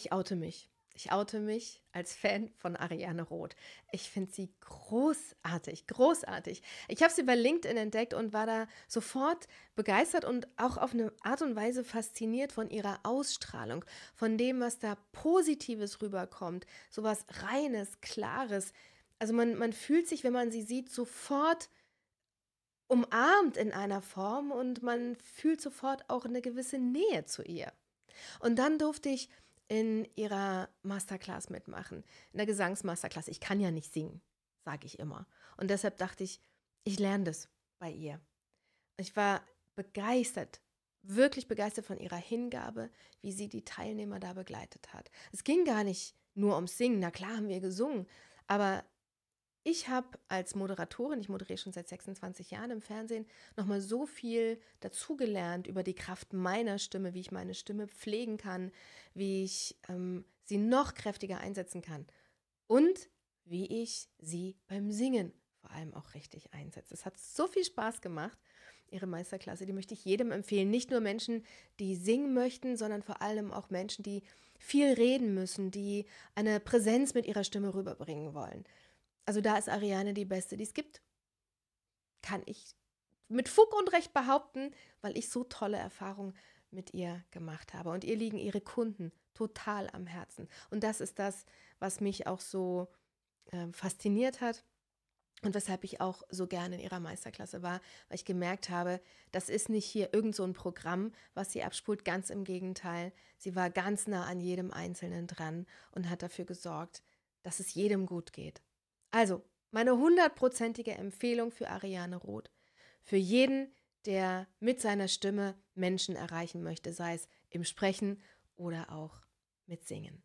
Ich oute mich. Ich oute mich als Fan von Ariane Roth. Ich finde sie großartig, großartig. Ich habe sie bei LinkedIn entdeckt und war da sofort begeistert und auch auf eine Art und Weise fasziniert von ihrer Ausstrahlung, von dem, was da Positives rüberkommt. Sowas Reines, Klares. Also man, man fühlt sich, wenn man sie sieht, sofort umarmt in einer Form und man fühlt sofort auch eine gewisse Nähe zu ihr. Und dann durfte ich in ihrer Masterclass mitmachen, in der Gesangsmasterclass. Ich kann ja nicht singen, sage ich immer. Und deshalb dachte ich, ich lerne das bei ihr. Ich war begeistert, wirklich begeistert von ihrer Hingabe, wie sie die Teilnehmer da begleitet hat. Es ging gar nicht nur ums Singen, na klar haben wir gesungen, aber ich habe als Moderatorin, ich moderiere schon seit 26 Jahren im Fernsehen, nochmal so viel dazugelernt über die Kraft meiner Stimme, wie ich meine Stimme pflegen kann, wie ich ähm, sie noch kräftiger einsetzen kann und wie ich sie beim Singen vor allem auch richtig einsetze. Es hat so viel Spaß gemacht. Ihre Meisterklasse, die möchte ich jedem empfehlen. Nicht nur Menschen, die singen möchten, sondern vor allem auch Menschen, die viel reden müssen, die eine Präsenz mit ihrer Stimme rüberbringen wollen. Also da ist Ariane die beste, die es gibt. Kann ich mit Fug und Recht behaupten, weil ich so tolle Erfahrungen mit ihr gemacht habe. Und ihr liegen ihre Kunden total am Herzen. Und das ist das, was mich auch so äh, fasziniert hat und weshalb ich auch so gerne in ihrer Meisterklasse war, weil ich gemerkt habe, das ist nicht hier irgend so ein Programm, was sie abspult. Ganz im Gegenteil, sie war ganz nah an jedem Einzelnen dran und hat dafür gesorgt, dass es jedem gut geht. Also, meine hundertprozentige Empfehlung für Ariane Roth. Für jeden, der mit seiner Stimme Menschen erreichen möchte, sei es im Sprechen oder auch mit Singen.